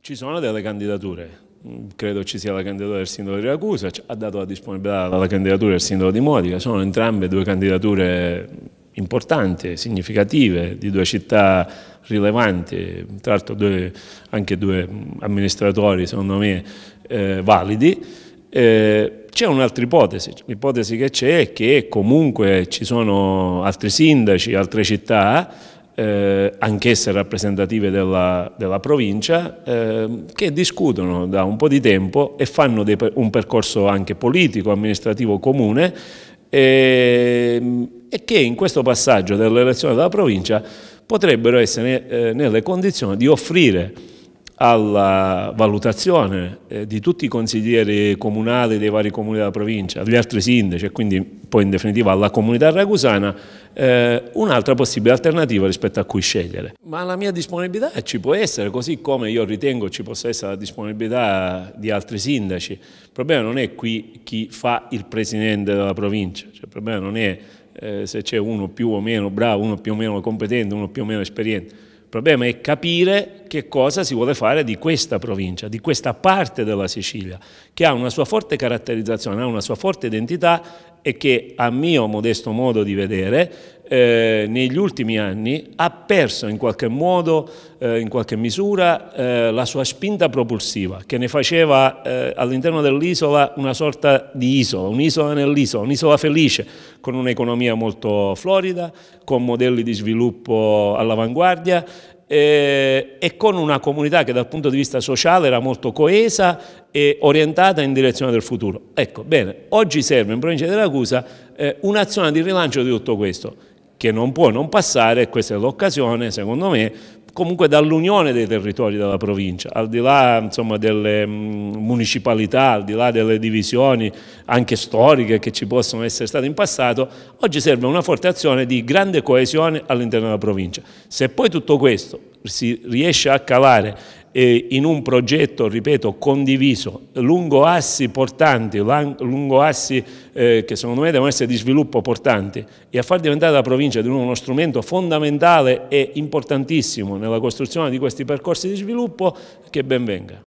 Ci sono delle candidature, mm, credo ci sia la candidatura del sindaco di Ragusa, ha dato la disponibilità alla candidatura del sindaco di Modica, sono entrambe due candidature importanti, significative, di due città rilevanti, tra l'altro anche due amministratori secondo me eh, validi. Eh, c'è un'altra ipotesi, l'ipotesi che c'è è che comunque ci sono altri sindaci, altre città, eh, anch'esse rappresentative della, della provincia, eh, che discutono da un po' di tempo e fanno dei, un percorso anche politico, amministrativo comune e, ehm, e che in questo passaggio dell'elezione della provincia potrebbero essere eh, nelle condizioni di offrire alla valutazione eh, di tutti i consiglieri comunali dei vari comuni della provincia, agli altri sindaci e quindi poi in definitiva alla comunità ragusana eh, un'altra possibile alternativa rispetto a cui scegliere. Ma la mia disponibilità ci può essere, così come io ritengo ci possa essere la disponibilità di altri sindaci. Il problema non è qui chi fa il presidente della provincia, cioè, il problema non è eh, se c'è uno più o meno bravo, uno più o meno competente, uno più o meno esperiente il problema è capire che cosa si vuole fare di questa provincia, di questa parte della Sicilia, che ha una sua forte caratterizzazione, ha una sua forte identità e che, a mio modesto modo di vedere, eh, negli ultimi anni ha perso in qualche modo, eh, in qualche misura, eh, la sua spinta propulsiva che ne faceva eh, all'interno dell'isola una sorta di isola, un'isola nell'isola, un'isola felice, con un'economia molto florida, con modelli di sviluppo all'avanguardia eh, e con una comunità che dal punto di vista sociale era molto coesa e orientata in direzione del futuro. Ecco, bene, oggi serve in provincia di Ragusa eh, un'azione di rilancio di tutto questo che non può non passare, e questa è l'occasione, secondo me, comunque dall'unione dei territori della provincia, al di là insomma, delle mm, municipalità, al di là delle divisioni anche storiche che ci possono essere state in passato, oggi serve una forte azione di grande coesione all'interno della provincia. Se poi tutto questo si riesce a calare in un progetto, ripeto, condiviso, lungo assi portanti, lungo assi eh, che secondo me devono essere di sviluppo portanti e a far diventare la provincia di uno strumento fondamentale e importantissimo nella costruzione di questi percorsi di sviluppo, che ben venga.